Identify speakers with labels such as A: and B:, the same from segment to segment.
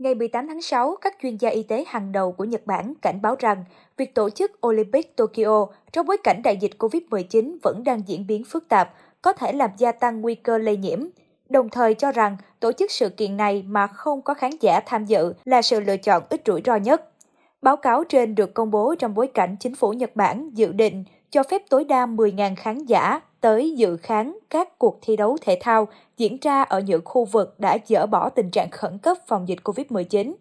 A: Ngày 18 tháng 6, các chuyên gia y tế hàng đầu của Nhật Bản cảnh báo rằng việc tổ chức Olympic Tokyo trong bối cảnh đại dịch COVID-19 vẫn đang diễn biến phức tạp có thể làm gia tăng nguy cơ lây nhiễm, đồng thời cho rằng tổ chức sự kiện này mà không có khán giả tham dự là sự lựa chọn ít rủi ro nhất. Báo cáo trên được công bố trong bối cảnh chính phủ Nhật Bản dự định cho phép tối đa 10.000 khán giả tới dự khán các cuộc thi đấu thể thao diễn ra ở những khu vực đã dỡ bỏ tình trạng khẩn cấp phòng dịch COVID-19.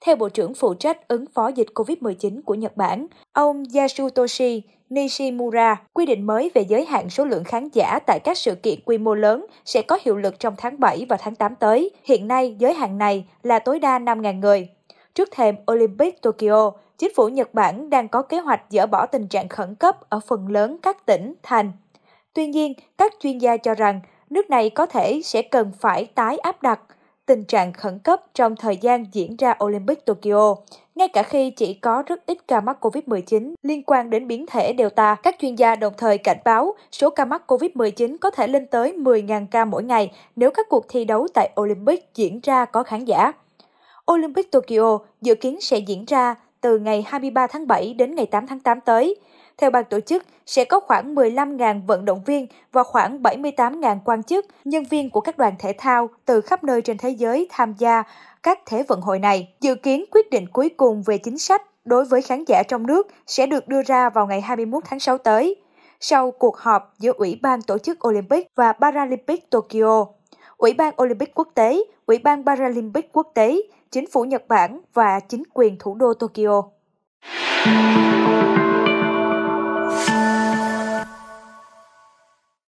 A: Theo Bộ trưởng phụ trách ứng phó dịch COVID-19 của Nhật Bản, ông Yasutoshi Nishimura, quy định mới về giới hạn số lượng khán giả tại các sự kiện quy mô lớn sẽ có hiệu lực trong tháng 7 và tháng 8 tới. Hiện nay, giới hạn này là tối đa 5.000 người. Trước thềm Olympic Tokyo, chính phủ Nhật Bản đang có kế hoạch dỡ bỏ tình trạng khẩn cấp ở phần lớn các tỉnh, thành Tuy nhiên, các chuyên gia cho rằng nước này có thể sẽ cần phải tái áp đặt tình trạng khẩn cấp trong thời gian diễn ra Olympic Tokyo. Ngay cả khi chỉ có rất ít ca mắc COVID-19 liên quan đến biến thể Delta, các chuyên gia đồng thời cảnh báo số ca mắc COVID-19 có thể lên tới 10.000 ca mỗi ngày nếu các cuộc thi đấu tại Olympic diễn ra có khán giả. Olympic Tokyo dự kiến sẽ diễn ra từ ngày 23 tháng 7 đến ngày 8 tháng 8 tới. Theo ban tổ chức, sẽ có khoảng 15.000 vận động viên và khoảng 78.000 quan chức, nhân viên của các đoàn thể thao từ khắp nơi trên thế giới tham gia các thể vận hội này. Dự kiến quyết định cuối cùng về chính sách đối với khán giả trong nước sẽ được đưa ra vào ngày 21 tháng 6 tới, sau cuộc họp giữa Ủy ban Tổ chức Olympic và Paralympic Tokyo. Ủy ban Olympic Quốc tế, Ủy ban Paralympic Quốc tế chính phủ Nhật Bản và chính quyền thủ đô Tokyo.